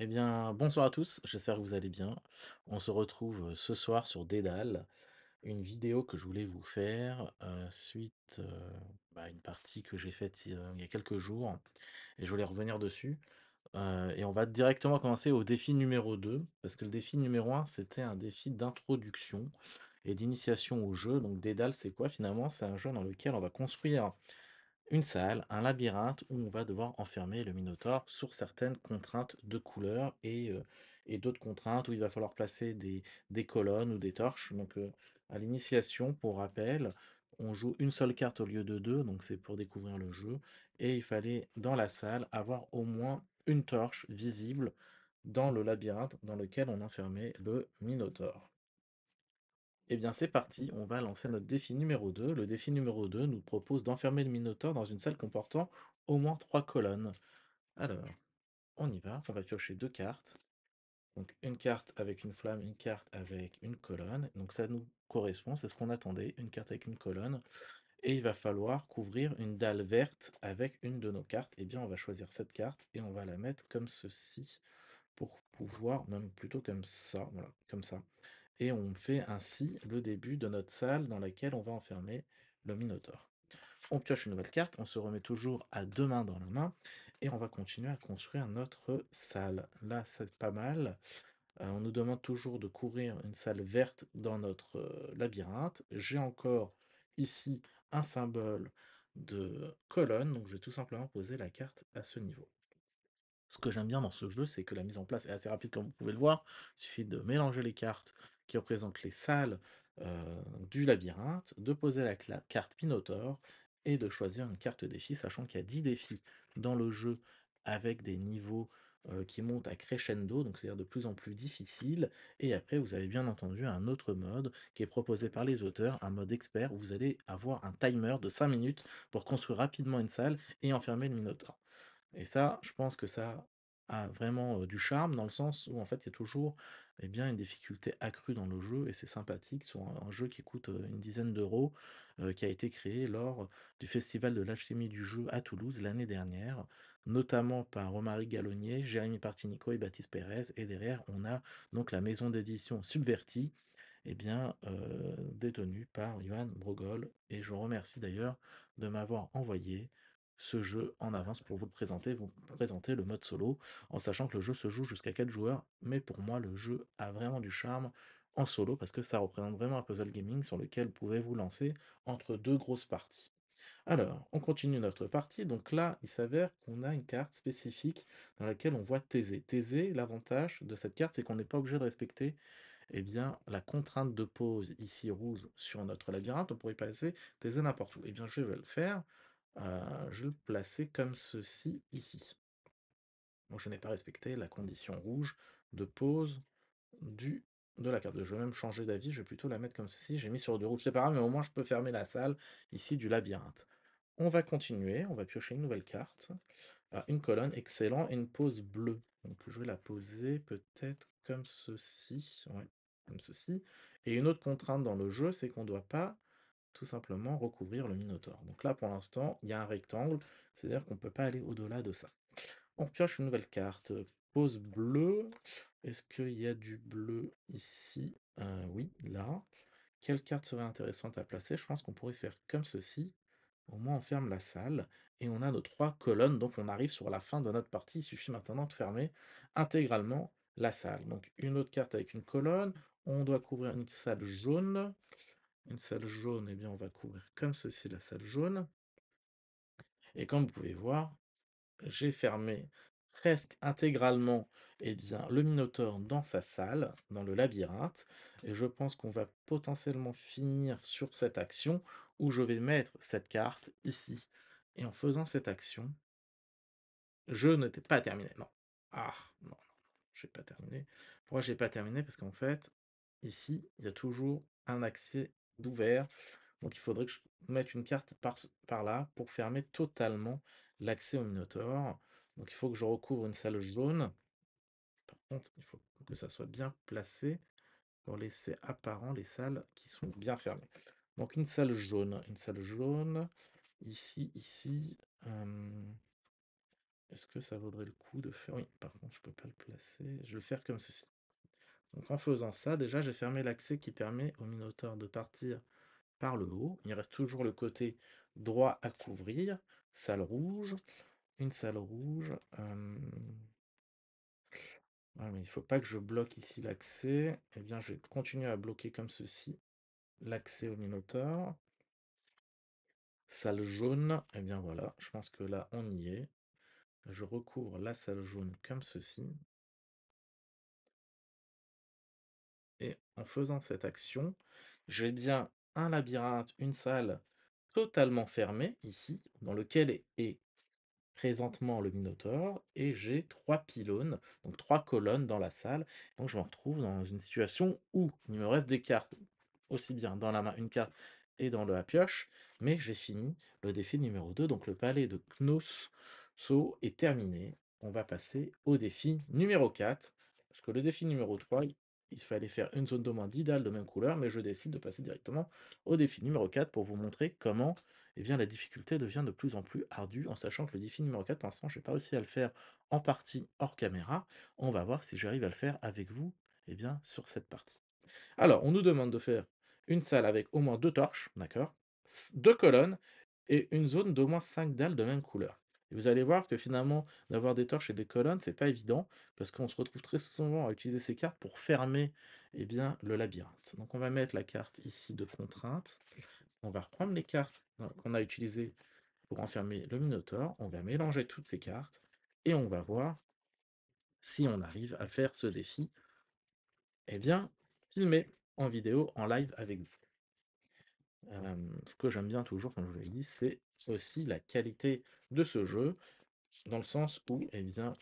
Eh bien, bonsoir à tous, j'espère que vous allez bien. On se retrouve ce soir sur Dédale, une vidéo que je voulais vous faire suite bah, à une partie que j'ai faite il y a quelques jours, et je voulais revenir dessus. et on va directement commencer au défi numéro 2, parce que le défi numéro 1, c'était un défi d'introduction et d'initiation au jeu. Donc Dédale, c'est quoi finalement? C'est un jeu dans lequel on va construire une salle, un labyrinthe où on va devoir enfermer le Minotaur sur certaines contraintes de couleurs et, d'autres contraintes où il va falloir placer des, colonnes ou des torches. Donc à l'initiation, pour rappel, on joue une seule carte au lieu de deux, donc c'est pour découvrir le jeu. Et il fallait dans la salle avoir au moins une torche visible dans le labyrinthe dans lequel on enfermait le Minotaur. Et eh bien, c'est parti, on va lancer notre défi numéro 2. Le défi numéro 2 nous propose d'enfermer le Minotaure dans une salle comportant au moins 3 colonnes. Alors, on y va, on va piocher deux cartes. Donc, une carte avec une flamme, une carte avec une colonne. Donc, ça nous correspond, c'est ce qu'on attendait, une carte avec une colonne. Et il va falloir couvrir une dalle verte avec une de nos cartes. Eh bien, on va choisir cette carte et on va la mettre comme ceci pour pouvoir, même plutôt comme ça, voilà, comme ça et on fait ainsi le début de notre salle dans laquelle on va enfermer le Minotaur. On pioche une nouvelle carte, on se remet toujours à deux mains dans la main, et on va continuer à construire notre salle. Là, c'est pas mal. Euh, on nous demande toujours de courir une salle verte dans notre euh, labyrinthe. J'ai encore ici un symbole de colonne, donc je vais tout simplement poser la carte à ce niveau. Ce que j'aime bien dans ce jeu, c'est que la mise en place est assez rapide comme vous pouvez le voir. Il suffit de mélanger les cartes, qui représente les salles du labyrinthe, de poser la carte Pinotor et de choisir une carte défi, sachant qu'il y a 10 défis dans le jeu avec des niveaux qui montent à crescendo, donc c'est-à-dire de plus en plus difficile. Et après, vous avez bien entendu un autre mode qui est proposé par les auteurs, un mode expert, où vous allez avoir un timer de 5 minutes pour construire rapidement une salle et enfermer le Minotaur. Et ça, je pense que ça a vraiment du charme dans le sens où en fait il y a toujours eh bien, une difficulté accrue dans le jeu et c'est sympathique sur un, jeu qui coûte une dizaine d'euros qui a été créé lors du festival de l'alchimie du jeu à Toulouse l'année dernière, notamment par Romary Gallonier, Jérémy Partinico et Baptiste Pérez et derrière on a donc la maison d'édition Subverti eh bien, détenue par Johan Brogol et je vous remercie d'ailleurs de m'avoir envoyé ce jeu en avance pour vous présenter, vous présenter le mode solo, en sachant que le jeu se joue jusqu'à 4 joueurs, mais pour moi le jeu a vraiment du charme en solo parce que ça représente vraiment un puzzle gaming sur lequel vous pouvez vous lancer entre deux grosses parties. Alors, on continue notre partie. Donc là, il s'avère qu'on a une carte spécifique dans laquelle on voit Thésée. Thésée, l'avantage de cette carte, c'est qu'on n'est pas obligé de respecter et eh bien, la contrainte de pause ici rouge sur notre labyrinthe. On pourrait passer Thésée n'importe où. et eh bien, je vais le faire. Euh, je vais le placer comme ceci ici. Donc je n'ai pas respecté la condition rouge de pose du, de la carte. Je vais même changer d'avis, je vais plutôt la mettre comme ceci. J'ai mis sur du rouge, c'est pas grave, mais au moins je peux fermer la salle ici du labyrinthe. On va continuer, on va piocher une nouvelle carte. Ah, une colonne, excellent, et une pose bleue. Donc je vais la poser peut-être comme ceci. comme ceci. Et une autre contrainte dans le jeu, c'est qu'on ne doit pas tout simplement recouvrir le Minotaure. Donc là, pour l'instant, il y a un rectangle, c'est-à-dire qu'on ne peut pas aller au-delà de ça. On pioche une nouvelle carte. Pose bleu. Est-ce qu'il y a du bleu ici euh, Oui, là. Quelle carte serait intéressante à placer Je pense qu'on pourrait faire comme ceci. Au moins, on ferme la salle et on a nos trois colonnes. Donc, on arrive sur la fin de notre partie. Il suffit maintenant de fermer intégralement la salle. Donc, une autre carte avec une colonne. On doit couvrir une salle jaune une salle jaune, et eh bien, on va couvrir comme ceci la salle jaune. Et comme vous pouvez voir, j'ai fermé presque intégralement et eh bien, le Minotaure dans sa salle, dans le labyrinthe. Et je pense qu'on va potentiellement finir sur cette action où je vais mettre cette carte ici. Et en faisant cette action, je n'étais pas terminé. Non. Ah, non, je n'ai pas terminé. Pourquoi j'ai pas terminé Parce qu'en fait, ici, il y a toujours un accès d'ouvert. Donc il faudrait que je mette une carte par, là pour fermer totalement l'accès au Minotaur. Donc il faut que je recouvre une salle jaune. Par contre, il faut que ça soit bien placé pour laisser apparent les salles qui sont bien fermées. Donc une salle jaune, une salle jaune, ici, ici. Est-ce que ça vaudrait le coup de faire... Oui, par contre, je peux pas le placer. Je vais le faire comme ceci. Donc en faisant ça, déjà, j'ai fermé l'accès qui permet au Minotaur de partir par le haut. Il reste toujours le côté droit à couvrir. Salle rouge, une salle rouge. Ah, mais il ne faut pas que je bloque ici l'accès. Eh bien, je vais continuer à bloquer comme ceci l'accès au Minotaur. Salle jaune, eh bien voilà, je pense que là, on y est. Je recouvre la salle jaune comme ceci. Et en faisant cette action, j'ai bien un labyrinthe, une salle totalement fermée, ici, dans lequel est présentement le Minotaur, et j'ai trois pylônes, donc trois colonnes dans la salle. Donc je me retrouve dans une situation où il me reste des cartes, aussi bien dans la main une carte et dans à pioche, mais j'ai fini le défi numéro 2, donc le palais de Knossos est terminé. On va passer au défi numéro 4, parce que le défi numéro 3, il fallait faire une zone moins d'au 10 dalles de même couleur, mais je décide de passer directement au défi numéro 4 pour vous montrer comment eh bien, la difficulté devient de plus en plus ardue, en sachant que le défi numéro 4, pour l'instant, je n'ai pas réussi à le faire en partie hors caméra. On va voir si j'arrive à le faire avec vous eh bien, sur cette partie. Alors, on nous demande de faire une salle avec au moins deux torches, d'accord Deux colonnes et une zone d'au moins 5 dalles de même couleur. Et vous allez voir que finalement, d'avoir des torches et des colonnes, c'est pas évident, parce qu'on se retrouve très souvent à utiliser ces cartes pour fermer eh bien, le labyrinthe. Donc on va mettre la carte ici de contrainte, on va reprendre les cartes qu'on a utilisées pour enfermer le Minotaur, on va mélanger toutes ces cartes, et on va voir si on arrive à faire ce défi, eh bien, filmé en vidéo, en live avec vous ce que j'aime bien toujours, comme je vous l'ai dit, c'est aussi la qualité de ce jeu, dans le sens où, eh bien,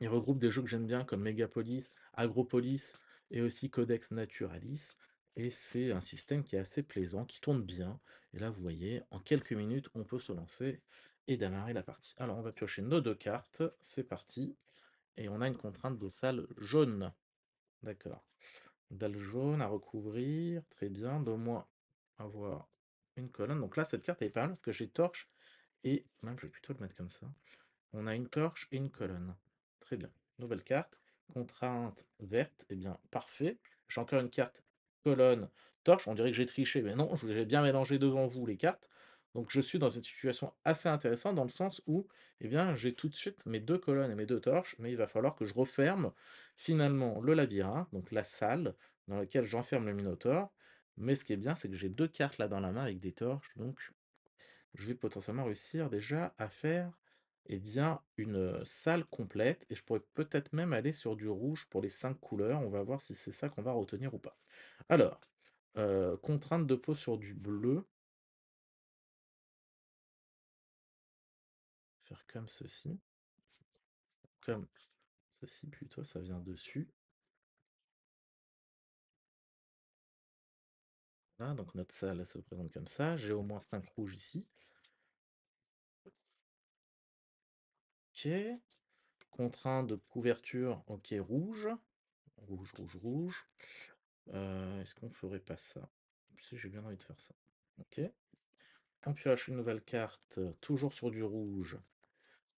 il regroupe des jeux que j'aime bien, comme Megapolis, Agropolis et aussi Codex Naturalis. Et c'est un système qui est assez plaisant, qui tourne bien. Et là, vous voyez, en quelques minutes, on peut se lancer et démarrer la partie. Alors, on va piocher nos deux cartes. C'est parti. Et on a une contrainte de salle jaune. D'accord. Dalle jaune à recouvrir. Très bien. D'au moins avoir une colonne. Donc là, cette carte est pas mal parce que j'ai torche et même je vais plutôt le mettre comme ça. On a une torche et une colonne. Très bien. Nouvelle carte. Contrainte verte. et eh bien, parfait. J'ai encore une carte colonne torche. On dirait que j'ai triché, mais non, je vous ai bien mélangé devant vous les cartes. Donc je suis dans une situation assez intéressante dans le sens où et eh bien, j'ai tout de suite mes deux colonnes et mes deux torches, mais il va falloir que je referme finalement le labyrinthe, donc la salle dans laquelle j'enferme le Minotaure, mais ce qui est bien, c'est que j'ai deux cartes là dans la main avec des torches, donc je vais potentiellement réussir déjà à faire eh bien, une salle complète. Et je pourrais peut-être même aller sur du rouge pour les cinq couleurs. On va voir si c'est ça qu'on va retenir ou pas. Alors, contrainte de peau sur du bleu. Faire comme ceci. Comme ceci, plutôt, ça vient dessus. donc notre salle se présente comme ça. J'ai au moins 5 rouges ici. Ok. Contraint de couverture, ok, rouge. Rouge, rouge, rouge. Euh, est-ce qu'on ferait pas ça Si j'ai bien envie de faire ça. Ok. On pioche une nouvelle carte, euh, toujours sur du rouge.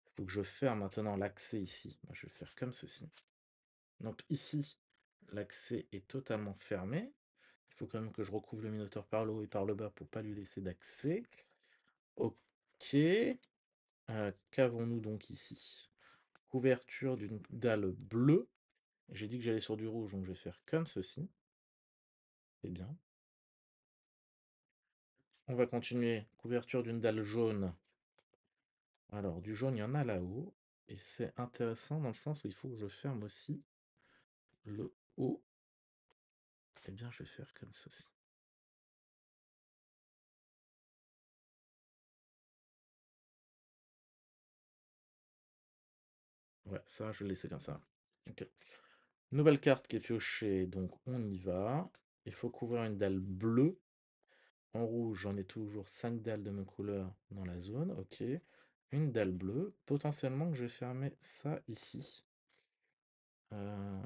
Il faut que je ferme maintenant l'accès ici. je vais faire comme ceci. Donc ici, l'accès est totalement fermé. Il faut quand même que je recouvre le minuteur par le haut et par le bas pour pas lui laisser d'accès. Ok. Euh, qu'avons-nous donc ici Couverture d'une dalle bleue. J'ai dit que j'allais sur du rouge, donc je vais faire comme ceci. Et eh bien. On va continuer. Couverture d'une dalle jaune. Alors, du jaune, il y en a là-haut. Et c'est intéressant dans le sens où il faut que je ferme aussi le haut eh bien, je vais faire comme ceci. Ouais, ça, je vais laisser comme ça. Nouvelle carte qui est piochée, donc on y va. Il faut couvrir une dalle bleue. En rouge, j'en ai toujours 5 dalles de ma couleur dans la zone. Ok. Une dalle bleue. Potentiellement, je vais fermer ça ici. Euh,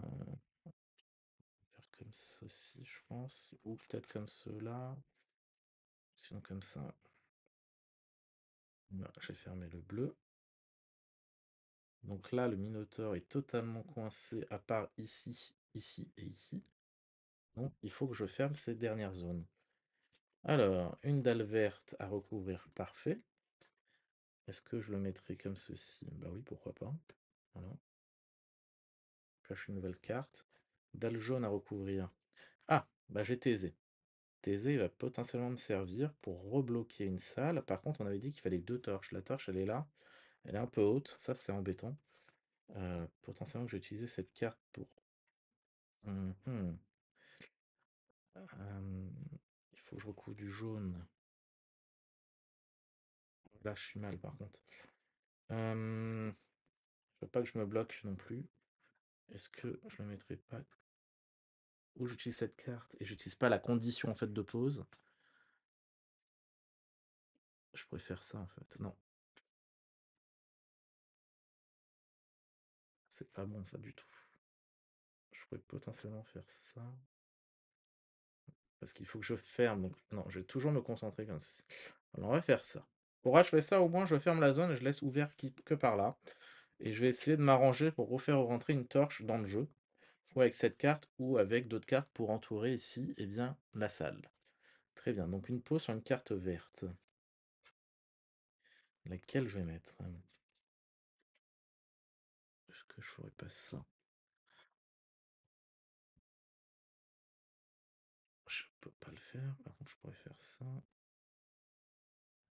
ceci, je pense. Ou peut-être comme cela. Sinon comme ça. je bah, J'ai fermé le bleu. Donc là, le Minotaur est totalement coincé, à part ici, ici et ici. Donc il faut que je ferme ces dernières zones. Alors, une dalle verte à recouvrir parfait. Est-ce que je le mettrai comme ceci Bah oui, pourquoi pas. Voilà. cache une nouvelle carte. Dalle jaune à recouvrir. Ah, bah j'ai Thésée. Thésée va potentiellement me servir pour rebloquer une salle. Par contre, on avait dit qu'il fallait deux torches. La torche, elle est là. Elle est un peu haute. Ça, c'est embêtant. Euh, potentiellement, que j'ai utilisé cette carte pour... Mmh il faut que je recouvre du jaune. Là, je suis mal, par contre. je ne veux pas que je me bloque non plus. Est-ce que je me mettrai pas où j'utilise cette carte et j'utilise pas la condition en fait de pause. Je préfère ça en fait. Non. C'est pas bon ça du tout. Je pourrais potentiellement faire ça. Parce qu'il faut que je ferme. non, je vais toujours me concentrer comme ça. Alors on va faire ça. Pour je fais ça, au moins je ferme la zone et je laisse ouvert que par là. Et je vais essayer de m'arranger pour refaire rentrer une torche dans le jeu, Ou avec cette carte ou avec d'autres cartes pour entourer ici eh bien, la salle. Très bien, donc une peau sur une carte verte. Laquelle je vais mettre Est-ce que je ne ferais pas ça Je peux pas le faire, par contre je pourrais faire ça.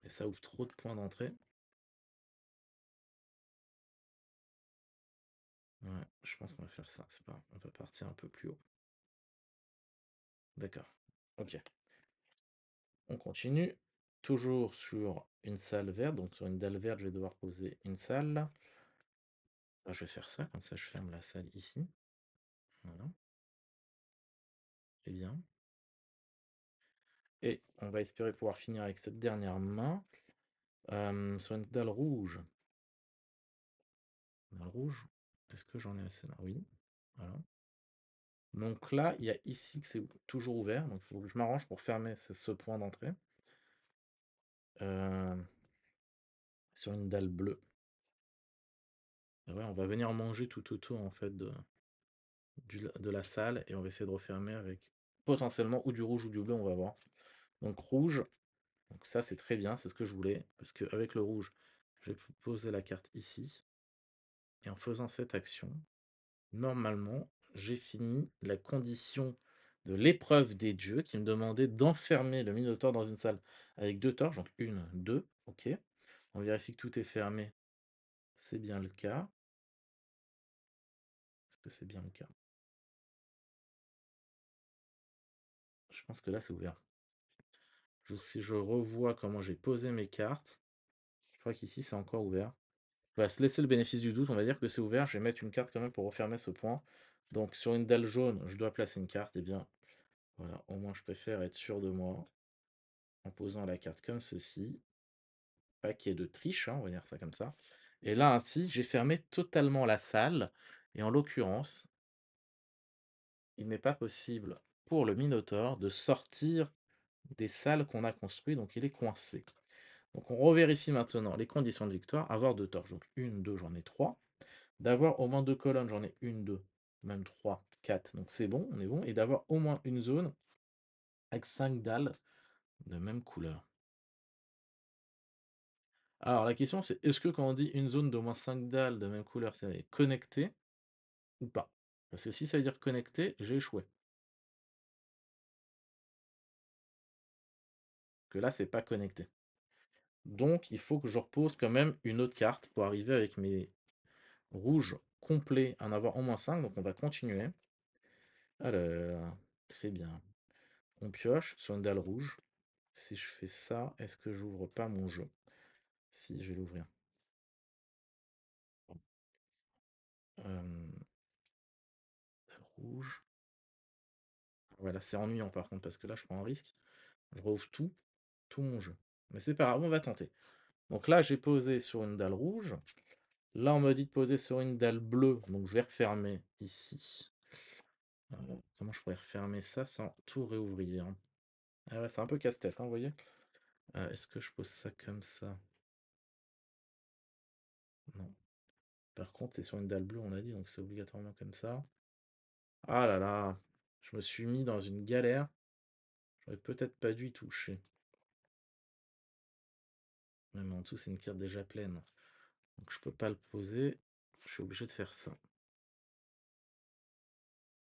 Mais ça ouvre trop de points d'entrée. Ouais, je pense qu'on va faire ça. C'est pas, on va partir un peu plus haut. D'accord. Ok. On continue. Toujours sur une salle verte. Donc sur une dalle verte, je vais devoir poser une salle. Ah, je vais faire ça, comme ça je ferme la salle ici. Voilà. et bien. Et on va espérer pouvoir finir avec cette dernière main. Euh, sur une dalle rouge. Dalle rouge, est-ce que j'en ai assez là Oui. Voilà. Donc là, il y a ici que c'est toujours ouvert. Donc il faut que je m'arrange pour fermer ce point d'entrée. Euh, sur une dalle bleue. on va venir manger tout autour en fait de, de la salle et on va essayer de refermer avec potentiellement ou du rouge ou du bleu, on va voir. Donc rouge, donc ça c'est très bien, c'est ce que je voulais, parce qu'avec le rouge, je vais poser la carte ici. Et en faisant cette action, normalement, j'ai fini la condition de l'épreuve des dieux qui me demandait d'enfermer le Minotaure dans une salle avec deux torches, donc une, deux, ok. On vérifie que tout est fermé. C'est bien le cas. Est-ce que c'est bien le cas Je pense que là, c'est ouvert. si je revois comment j'ai posé mes cartes, je crois qu'ici, c'est encore ouvert va se laisser le bénéfice du doute, on va dire que c'est ouvert, je vais mettre une carte quand même pour refermer ce point. Donc sur une dalle jaune, je dois placer une carte, et eh bien voilà, au moins je préfère être sûr de moi en posant la carte comme ceci. Pas qu'il y ait de triche, hein, on va dire ça comme ça. Et là ainsi, j'ai fermé totalement la salle, et en l'occurrence, il n'est pas possible pour le Minotaur de sortir des salles qu'on a construites, donc il est coincé. Donc on revérifie maintenant les conditions de victoire, avoir deux torches. Donc une, deux, j'en ai trois, D'avoir au moins deux colonnes, j'en ai une, deux, même trois, quatre, Donc c'est bon, on est bon. Et d'avoir au moins une zone avec cinq dalles de même couleur. Alors la question c'est est-ce que quand on dit une zone d'au moins cinq dalles de même couleur, c'est connecté ou pas Parce que si ça veut dire connecté, j'ai échoué. Que là, c'est pas connecté. Donc, il faut que je repose quand même une autre carte pour arriver avec mes rouges complets en avoir au moins 5. Donc, on va continuer. Alors, très bien. On pioche sur une dalle rouge. Si je fais ça, est-ce que j'ouvre pas mon jeu Si, je vais l'ouvrir. rouge. Voilà, c'est ennuyant par contre, parce que là, je prends un risque. Je rouvre tout, tout mon jeu. Mais c'est pas grave, on va tenter. Donc là, j'ai posé sur une dalle rouge. Là, on me dit de poser sur une dalle bleue. Donc je vais refermer ici. comment je pourrais refermer ça sans tout réouvrir ah C'est un peu casse-tête, hein, vous voyez euh, Est-ce que je pose ça comme ça Non. Par contre, c'est sur une dalle bleue, on a dit, donc c'est obligatoirement comme ça. Ah là là, je me suis mis dans une galère. J'aurais peut-être pas dû y toucher. Même en dessous, c'est une carte déjà pleine. Donc je peux pas le poser. Je suis obligé de faire ça.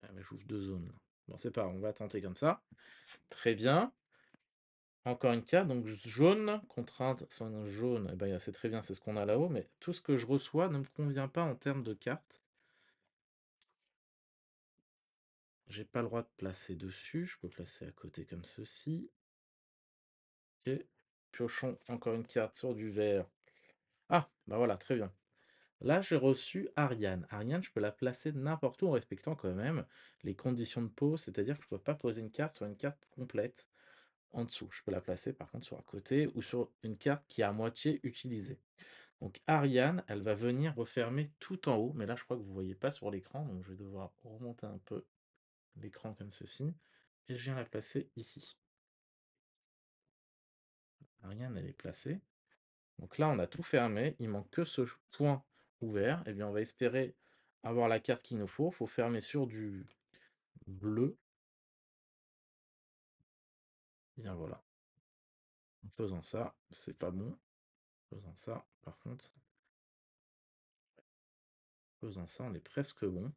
Ah, mais j'ouvre deux zones. Bon, c'est pas, on va tenter comme ça. Très bien. Encore une carte, donc jaune, contrainte un jaune, eh ben, c'est très bien, c'est ce qu'on a là-haut, mais tout ce que je reçois ne me convient pas en termes de cartes. J'ai pas le droit de placer dessus, je peux placer à côté comme ceci. Ok encore une carte sur du vert. Ah, bah voilà, très bien. Là, j'ai reçu Ariane. Ariane, je peux la placer n'importe où en respectant quand même les conditions de pose, c'est-à-dire que je ne peux pas poser une carte sur une carte complète en dessous. Je peux la placer par contre sur un côté ou sur une carte qui est à moitié utilisée. Donc Ariane, elle va venir refermer tout en haut, mais là je crois que vous ne voyez pas sur l'écran, donc je vais devoir remonter un peu l'écran comme ceci, et je viens la placer ici rien les placer Donc là, on a tout fermé. Il manque que ce point ouvert. Et eh bien, on va espérer avoir la carte qu'il nous faut. Il faut fermer sur du bleu. Bien voilà. En faisant ça, c'est pas bon. En faisant ça, par contre. En faisant ça, on est presque bon.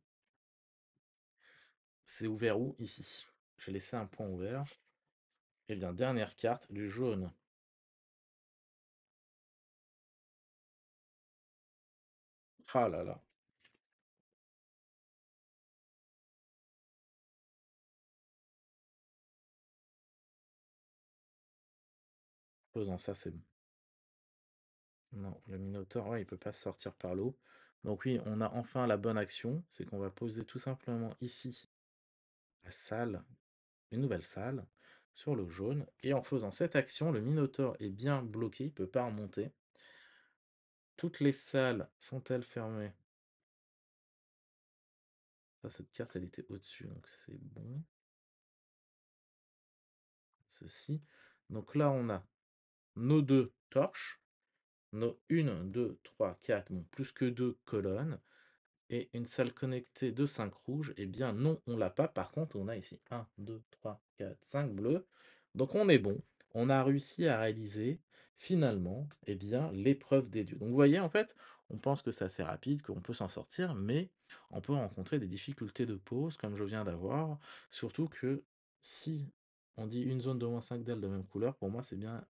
C'est ouvert où Ici. J'ai laissé un point ouvert. Et eh bien, dernière carte du jaune. Ah là là. Posant ça, c'est bon. Non, le Minotaure, il il peut pas sortir par l'eau. Donc oui, on a enfin la bonne action, c'est qu'on va poser tout simplement ici la salle, une nouvelle salle, sur le jaune. Et en faisant cette action, le Minotaure est bien bloqué, il peut pas remonter. Toutes les salles sont-elles fermées? Ah, cette carte, elle était au-dessus, donc c'est bon. Ceci. Donc là, on a nos deux torches, nos une, deux, trois, quatre, bon, plus que deux colonnes, et une salle connectée de cinq rouges. Eh bien non, on l'a pas. Par contre, on a ici 1, 2, 3, 4, 5 bleus. Donc on est bon on a réussi à réaliser finalement eh bien l'épreuve des dieux. Donc vous voyez en fait, on pense que c'est assez rapide, qu'on peut s'en sortir, mais on peut rencontrer des difficultés de pause comme je viens d'avoir, surtout que si on dit une zone de moins 5 d'elle de même couleur, pour moi c'est bien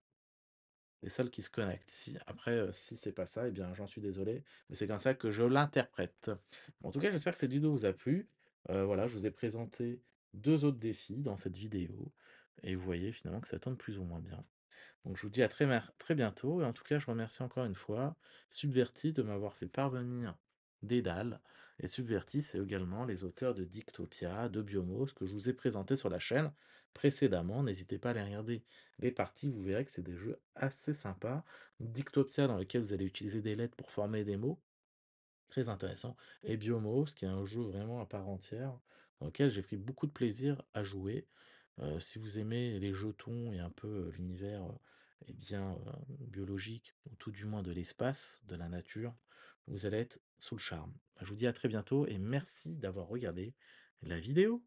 les salles qui se connectent. Si, après, euh, si c'est pas ça, eh bien j'en suis désolé, mais c'est comme ça que je l'interprète. En tout cas, j'espère que cette vidéo vous a plu. Euh, voilà, je vous ai présenté deux autres défis dans cette vidéo et vous voyez finalement que ça tourne plus ou moins bien. Donc je vous dis à très, très bientôt, et en tout cas je remercie encore une fois Subverti de m'avoir fait parvenir des dalles, et Subverti c'est également les auteurs de Dictopia, de Biomos, que je vous ai présenté sur la chaîne précédemment, n'hésitez pas à aller regarder les parties, vous verrez que c'est des jeux assez sympas, Dictopia dans lequel vous allez utiliser des lettres pour former des mots, très intéressant, et Biomos qui est un jeu vraiment à part entière, dans lequel j'ai pris beaucoup de plaisir à jouer, si vous aimez les jetons et un peu, l'univers, eh bien, biologique ou tout du moins de l'espace, de la nature, vous allez être sous le charme. Je vous dis à très bientôt et merci d'avoir regardé la vidéo.